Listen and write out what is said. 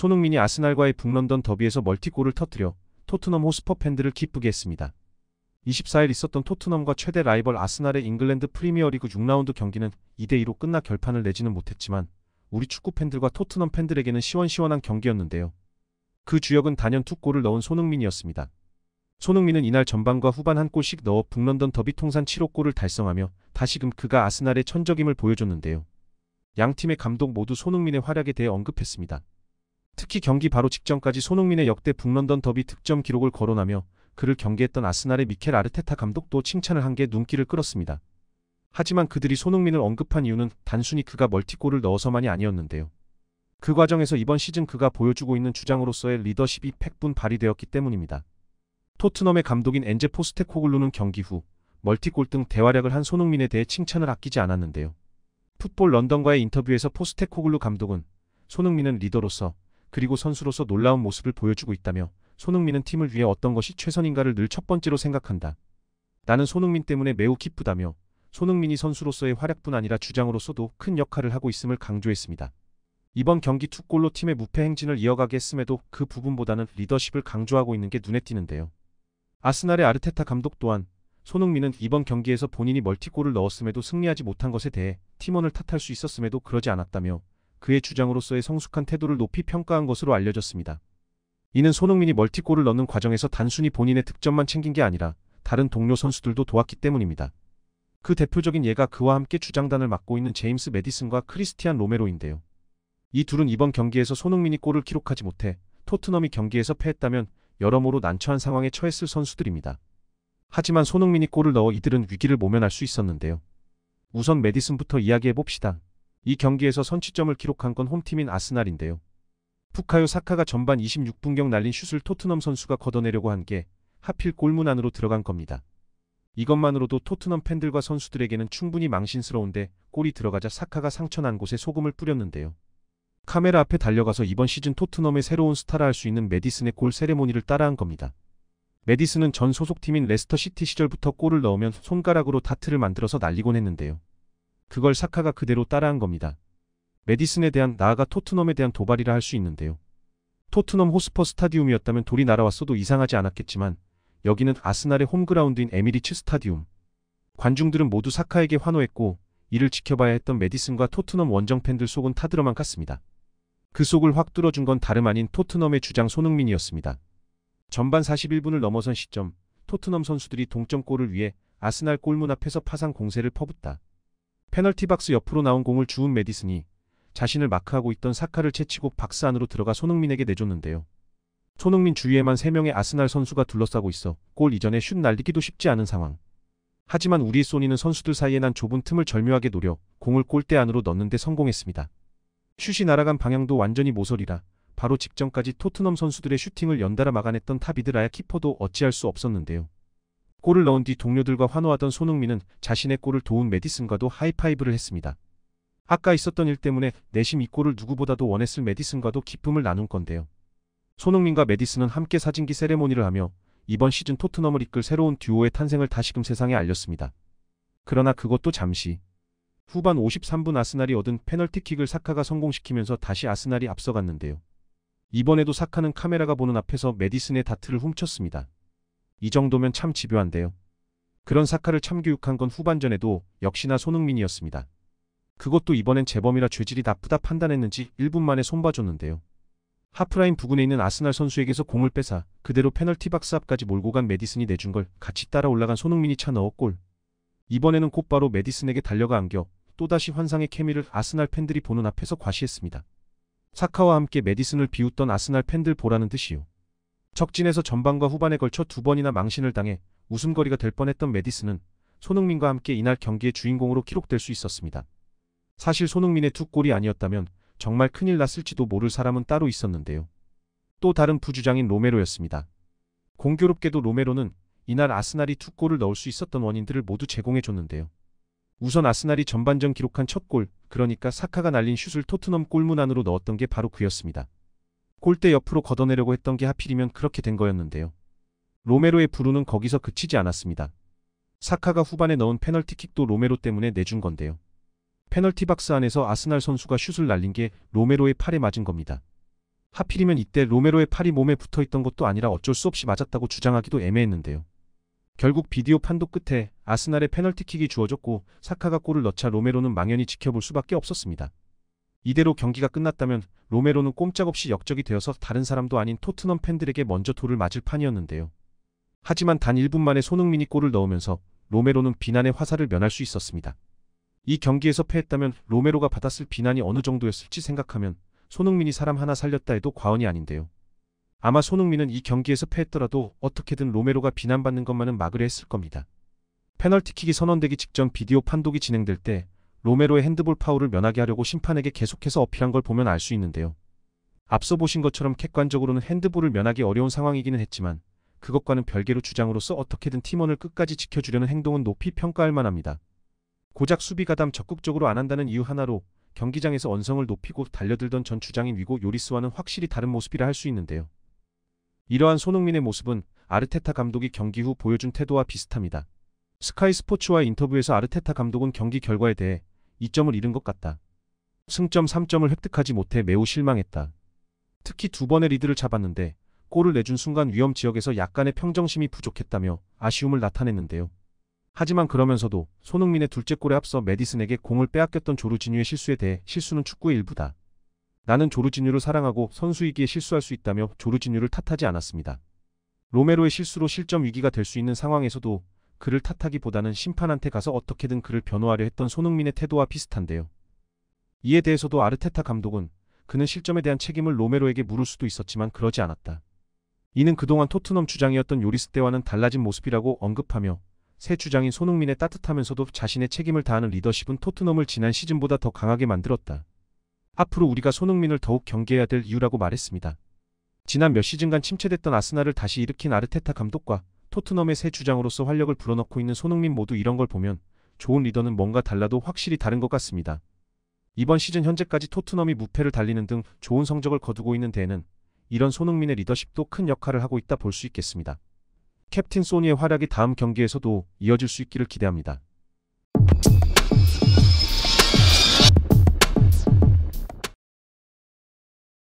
손흥민이 아스날과의 북런던 더비에서 멀티골을 터뜨려 토트넘 호스퍼 팬들을 기쁘게 했습니다. 24일 있었던 토트넘과 최대 라이벌 아스날의 잉글랜드 프리미어리그 6라운드 경기는 2대2로 끝나 결판을 내지는 못했지만 우리 축구 팬들과 토트넘 팬들에게는 시원시원한 경기였는데요. 그 주역은 단연 투골을 넣은 손흥민이었습니다. 손흥민은 이날 전반과 후반 한 골씩 넣어 북런던 더비 통산 7호 골을 달성하며 다시금 그가 아스날의 천적임을 보여줬는데요. 양 팀의 감독 모두 손흥민의 활약에 대해 언급했습니다. 특히 경기 바로 직전까지 손흥민의 역대 북런던 더비 득점 기록을 거론하며 그를 경계했던 아스날의 미켈 아르테타 감독도 칭찬을 한 게 눈길을 끌었습니다. 하지만 그들이 손흥민을 언급한 이유는 단순히 그가 멀티골을 넣어서만이 아니었는데요. 그 과정에서 이번 시즌 그가 보여주고 있는 주장으로서의 리더십이 팩분 발휘되었기 때문입니다. 토트넘의 감독인 엔제 포스테코글루는 경기 후 멀티골 등 대활약을 한 손흥민에 대해 칭찬을 아끼지 않았는데요. 풋볼 런던과의 인터뷰에서 포스테코글루 감독은 손흥민은 리더로서 그리고 선수로서 놀라운 모습을 보여주고 있다며 손흥민은 팀을 위해 어떤 것이 최선인가를 늘 첫 번째로 생각한다. 나는 손흥민 때문에 매우 기쁘다며 손흥민이 선수로서의 활약뿐 아니라 주장으로서도 큰 역할을 하고 있음을 강조했습니다. 이번 경기 투골로 팀의 무패 행진을 이어가게 했음에도 그 부분보다는 리더십을 강조하고 있는 게 눈에 띄는데요. 아스날의 아르테타 감독 또한 손흥민은 이번 경기에서 본인이 멀티골을 넣었음에도 승리하지 못한 것에 대해 팀원을 탓할 수 있었음에도 그러지 않았다며 그의 주장으로서의 성숙한 태도를 높이 평가한 것으로 알려졌습니다. 이는 손흥민이 멀티골을 넣는 과정에서 단순히 본인의 득점만 챙긴 게 아니라 다른 동료 선수들도 도왔기 때문입니다. 그 대표적인 예가 그와 함께 주장단을 맡고 있는 제임스 메디슨과 크리스티안 로메로인데요. 이 둘은 이번 경기에서 손흥민이 골을 기록하지 못해 토트넘이 경기에서 패했다면 여러모로 난처한 상황에 처했을 선수들입니다. 하지만 손흥민이 골을 넣어 이들은 위기를 모면할 수 있었는데요. 우선 메디슨부터 이야기해봅시다. 이 경기에서 선취점을 기록한 건 홈팀인 아스날인데요. 푸카요 사카가 전반 26분경 날린 슛을 토트넘 선수가 걷어내려고 한 게 하필 골문 안으로 들어간 겁니다. 이것만으로도 토트넘 팬들과 선수들에게는 충분히 망신스러운데 골이 들어가자 사카가 상처난 곳에 소금을 뿌렸는데요. 카메라 앞에 달려가서 이번 시즌 토트넘의 새로운 스타라 할 수 있는 메디슨의 골 세레모니를 따라한 겁니다. 메디슨은 전 소속팀인 레스터시티 시절부터 골을 넣으면 손가락으로 다트를 만들어서 날리곤 했는데요. 그걸 사카가 그대로 따라한 겁니다. 메디슨에 대한 나아가 토트넘에 대한 도발이라 할 수 있는데요. 토트넘 호스퍼 스타디움이었다면 돌이 날아왔어도 이상하지 않았겠지만 여기는 아스날의 홈그라운드인 에미리츠 스타디움. 관중들은 모두 사카에게 환호했고 이를 지켜봐야 했던 메디슨과 토트넘 원정 팬들 속은 타들어만 갔습니다. 그 속을 확 뚫어준 건 다름 아닌 토트넘의 주장 손흥민이었습니다. 전반 41분을 넘어선 시점 토트넘 선수들이 동점골을 위해 아스날 골문 앞에서 파상 공세를 퍼붓다. 페널티박스 옆으로 나온 공을 주운 메디슨이 자신을 마크하고 있던 사카를 채치고 박스 안으로 들어가 손흥민에게 내줬는데요. 손흥민 주위에만 3명의 아스날 선수가 둘러싸고 있어 골 이전에 슛 날리기도 쉽지 않은 상황. 하지만 우리 소니는 선수들 사이에 난 좁은 틈을 절묘하게 노려 공을 골대 안으로 넣는데 성공했습니다. 슛이 날아간 방향도 완전히 모서리라 바로 직전까지 토트넘 선수들의 슈팅을 연달아 막아냈던 타비드라야 키퍼도 어찌할 수 없었는데요. 골을 넣은 뒤 동료들과 환호하던 손흥민은 자신의 골을 도운 메디슨과도 하이파이브를 했습니다. 아까 있었던 일 때문에 내심 이 골을 누구보다도 원했을 메디슨과도 기쁨을 나눈 건데요. 손흥민과 메디슨은 함께 사진기 세레모니를 하며 이번 시즌 토트넘을 이끌 새로운 듀오의 탄생을 다시금 세상에 알렸습니다. 그러나 그것도 잠시. 후반 53분 아스날이 얻은 페널티킥을 사카가 성공시키면서 다시 아스날이 앞서갔는데요. 이번에도 사카는 카메라가 보는 앞에서 메디슨의 다트를 훔쳤습니다. 이 정도면 참 집요한데요. 그런 사카를 참교육한 건 후반전에도 역시나 손흥민이었습니다. 그것도 이번엔 재범이라 죄질이 나쁘다 판단했는지 1분 만에 손봐줬는데요. 하프라인 부근에 있는 아스날 선수에게서 공을 뺏아 그대로 페널티박스 앞까지 몰고 간 메디슨이 내준 걸 같이 따라 올라간 손흥민이 차 넣어 골. 이번에는 곧바로 메디슨에게 달려가 안겨 또다시 환상의 케미를 아스날 팬들이 보는 앞에서 과시했습니다. 사카와 함께 메디슨을 비웃던 아스날 팬들 보라는 뜻이요. 적진에서 전반과 후반에 걸쳐 두 번이나 망신을 당해 웃음거리가 될 뻔했던 메디슨은 손흥민과 함께 이날 경기의 주인공으로 기록될 수 있었습니다. 사실 손흥민의 두 골이 아니었다면 정말 큰일 났을지도 모를 사람은 따로 있었는데요. 또 다른 부주장인 로메로였습니다. 공교롭게도 로메로는 이날 아스날이 두 골을 넣을 수 있었던 원인들을 모두 제공해줬는데요. 우선 아스날이 전반전 기록한 첫 골, 그러니까 사카가 날린 슛을 토트넘 골문 안으로 넣었던 게 바로 그였습니다. 골대 옆으로 걷어내려고 했던 게 하필이면 그렇게 된 거였는데요. 로메로의 부루는 거기서 그치지 않았습니다. 사카가 후반에 넣은 페널티킥도 로메로 때문에 내준 건데요. 페널티 박스 안에서 아스날 선수가 슛을 날린 게 로메로의 팔에 맞은 겁니다. 하필이면 이때 로메로의 팔이 몸에 붙어있던 것도 아니라 어쩔 수 없이 맞았다고 주장하기도 애매했는데요. 결국 비디오 판도 끝에 아스날의 페널티킥이 주어졌고 사카가 골을 넣자 로메로는 망연히 지켜볼 수밖에 없었습니다. 이대로 경기가 끝났다면 로메로는 꼼짝없이 역적이 되어서 다른 사람도 아닌 토트넘 팬들에게 먼저 돌을 맞을 판이었는데요. 하지만 단 1분 만에 손흥민이 골을 넣으면서 로메로는 비난의 화살을 면할 수 있었습니다. 이 경기에서 패했다면 로메로가 받았을 비난이 어느 정도였을지 생각하면 손흥민이 사람 하나 살렸다 해도 과언이 아닌데요. 아마 손흥민은 이 경기에서 패했더라도 어떻게든 로메로가 비난받는 것만은 막으려 했을 겁니다. 페널티킥이 선언되기 직전 비디오 판독이 진행될 때 로메로의 핸드볼 파울을 면하게 하려고 심판에게 계속해서 어필한 걸 보면 알 수 있는데요. 앞서 보신 것처럼 객관적으로는 핸드볼을 면하기 어려운 상황이기는 했지만 그것과는 별개로 주장으로서 어떻게든 팀원을 끝까지 지켜주려는 행동은 높이 평가할 만합니다. 고작 수비가담 적극적으로 안 한다는 이유 하나로 경기장에서 언성을 높이고 달려들던 전 주장인 위고 요리스와는 확실히 다른 모습이라 할 수 있는데요. 이러한 손흥민의 모습은 아르테타 감독이 경기 후 보여준 태도와 비슷합니다. 스카이 스포츠와 인터뷰에서 아르테타 감독은 경기 결과에 대해 2점을 잃은 것 같다. 승점 3점을 획득하지 못해 매우 실망했다. 특히 두 번의 리드를 잡았는데 골을 내준 순간 위험 지역에서 약간의 평정심이 부족했다며 아쉬움을 나타냈는데요. 하지만 그러면서도 손흥민의 둘째 골에 앞서 메디슨에게 공을 빼앗겼던 조르지뉴의 실수에 대해 실수는 축구의 일부다. 나는 조르지뉴를 사랑하고 선수이기에 실수할 수 있다며 조르지뉴를 탓하지 않았습니다. 로메로의 실수로 실점 위기가 될 수 있는 상황에서도 그를 탓하기보다는 심판한테 가서 어떻게든 그를 변호하려 했던 손흥민의 태도와 비슷한데요. 이에 대해서도 아르테타 감독은 그는 실점에 대한 책임을 로메로에게 물을 수도 있었지만 그러지 않았다. 이는 그동안 토트넘 주장이었던 요리스 때와는 달라진 모습이라고 언급하며 새 주장인 손흥민의 따뜻하면서도 자신의 책임을 다하는 리더십은 토트넘을 지난 시즌보다 더 강하게 만들었다. 앞으로 우리가 손흥민을 더욱 경계해야 될 이유라고 말했습니다. 지난 몇 시즌간 침체됐던 아스날을 다시 일으킨 아르테타 감독과 토트넘의 새 주장으로서 활력을 불어넣고 있는 손흥민 모두 이런 걸 보면 좋은 리더는 뭔가 달라도 확실히 다른 것 같습니다. 이번 시즌 현재까지 토트넘이 무패를 달리는 등 좋은 성적을 거두고 있는 데에는 이런 손흥민의 리더십도 큰 역할을 하고 있다 볼 수 있겠습니다. 캡틴 소니의 활약이 다음 경기에서도 이어질 수 있기를 기대합니다.